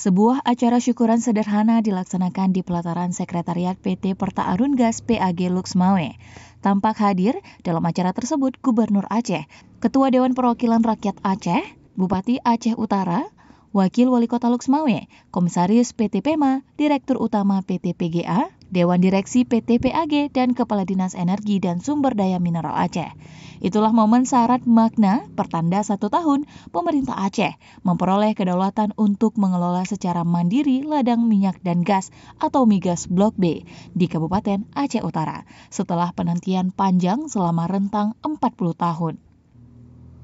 Sebuah acara syukuran sederhana dilaksanakan di pelataran Sekretariat PT Perta Arun Gas PAG Luxmawe. Tampak hadir dalam acara tersebut Gubernur Aceh, Ketua Dewan Perwakilan Rakyat Aceh, Bupati Aceh Utara, Wakil Wali Kota Luxmawe, Komisaris PT PEMA, Direktur Utama PT PGA, Dewan Direksi PT PAG, dan Kepala Dinas Energi dan Sumber Daya Mineral Aceh. Itulah momen syarat makna pertanda satu tahun pemerintah Aceh memperoleh kedaulatan untuk mengelola secara mandiri ladang minyak dan gas atau migas Blok B di Kabupaten Aceh Utara setelah penantian panjang selama rentang 40 tahun.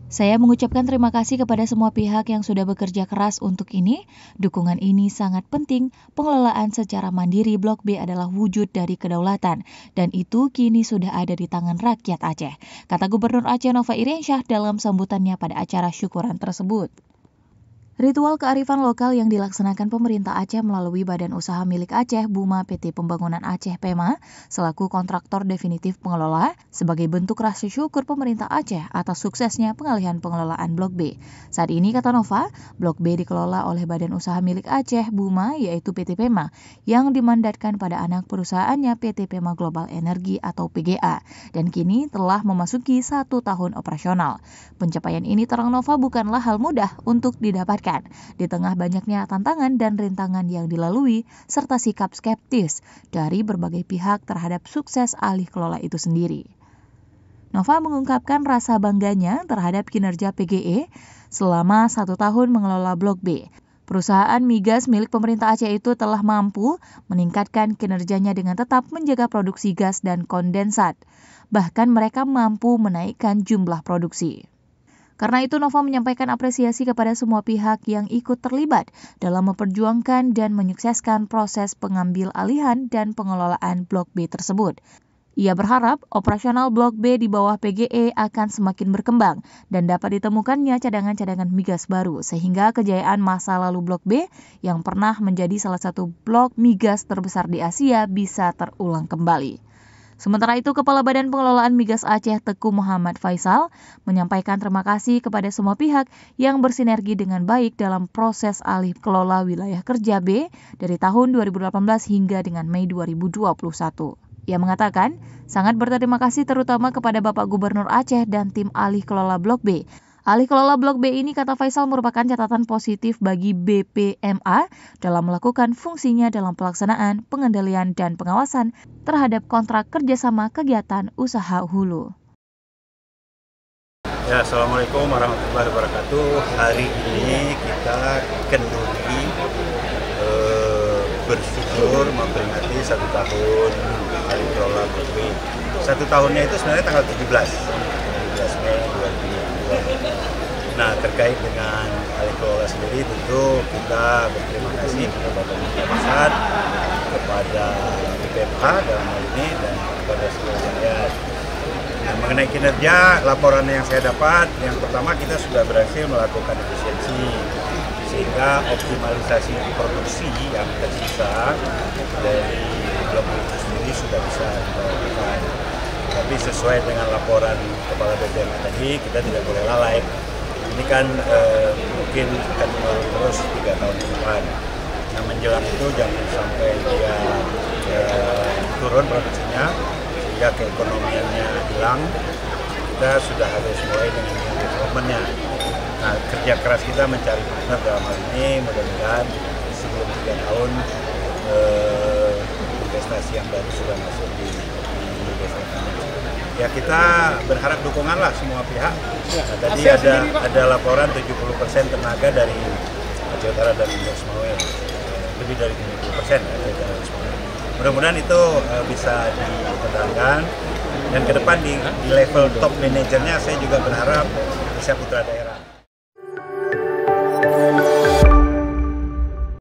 Saya mengucapkan terima kasih kepada semua pihak yang sudah bekerja keras untuk ini. Dukungan ini sangat penting. Pengelolaan secara mandiri Blok B adalah wujud dari kedaulatan dan itu kini sudah ada di tangan rakyat Aceh, kata Gubernur Aceh Nova Iriansyah dalam sambutannya pada acara syukuran tersebut. Ritual kearifan lokal yang dilaksanakan pemerintah Aceh melalui Badan Usaha Milik Aceh Buma PT Pembangunan Aceh PEMA selaku kontraktor definitif pengelola sebagai bentuk rasa syukur pemerintah Aceh atas suksesnya pengalihan pengelolaan Blok B. Saat ini kata Nova, Blok B dikelola oleh Badan Usaha Milik Aceh Buma yaitu PT PEMA yang dimandatkan pada anak perusahaannya PT PEMA Global Energi atau PGA dan kini telah memasuki satu tahun operasional. Pencapaian ini terang Nova bukanlah hal mudah untuk didapatkan di tengah banyaknya tantangan dan rintangan yang dilalui, serta sikap skeptis dari berbagai pihak terhadap sukses alih kelola itu sendiri. Nova mengungkapkan rasa bangganya terhadap kinerja PGE selama satu tahun mengelola Blok B. Perusahaan migas milik pemerintah Aceh itu telah mampu meningkatkan kinerjanya dengan tetap menjaga produksi gas dan kondensat. Bahkan mereka mampu menaikkan jumlah produksi. Karena itu Nova menyampaikan apresiasi kepada semua pihak yang ikut terlibat dalam memperjuangkan dan menyukseskan proses pengambil alihan dan pengelolaan Blok B tersebut. Ia berharap operasional Blok B di bawah PGE akan semakin berkembang dan dapat ditemukannya cadangan-cadangan migas baru sehingga kejayaan masa lalu Blok B yang pernah menjadi salah satu blok migas terbesar di Asia bisa terulang kembali. Sementara itu, Kepala Badan Pengelolaan Migas Aceh Teku Muhammad Faisal menyampaikan terima kasih kepada semua pihak yang bersinergi dengan baik dalam proses alih kelola wilayah kerja B dari tahun 2018 hingga dengan Mei 2021. Ia mengatakan, sangat berterima kasih terutama kepada Bapak Gubernur Aceh dan tim alih kelola Blok B Alih kelola Blok B ini, kata Faisal, merupakan catatan positif bagi BPMA dalam melakukan fungsinya dalam pelaksanaan, pengendalian, dan pengawasan terhadap kontrak kerjasama kegiatan usaha hulu. Ya, Assalamualaikum warahmatullahi wabarakatuh. Hari ini kita kenduri eh, bersyukur memperingati satu tahun Alih kelola Blok B. Satu tahunnya itu sebenarnya tanggal 17 Nah terkait dengan alih kelola sendiri tentu kita berterima kasih kepada Bapak Menteri Pusat, kepada BPK dalam hal ini dan kepada seluruh rakyat. Nah, mengenai kinerja, laporan yang saya dapat, yang pertama kita sudah berhasil melakukan efisiensi sehingga optimalisasi produksi yang tersisa dari blok itu sendiri sudah bisa dilakukan tapi sesuai dengan laporan kepala BPM tadi kita tidak boleh lalai ini kan eh, mungkin akan menurun terus tiga tahun ke depan nah menjelang itu jangan sampai dia eh, turun produksinya sehingga keekonomiannya hilang kita sudah harus mulai dengan developmentnya nah kerja keras kita mencari partner dalam hal ini mudah-mudahan sebelum tiga tahun eh, investasi yang baru sudah masuk di ya kita berharap dukungan lah semua pihak. Ya, nah, tadi Asia ada sendiri, tujuh ada laporan 70% tenaga dari Jawa Utara dan Losmawe, lebih dari 70% persen ya, Mudah-mudahan itu uh, bisa dipertahankan dan ke depan di, di level top manajernya saya juga berharap bisa putra daerah.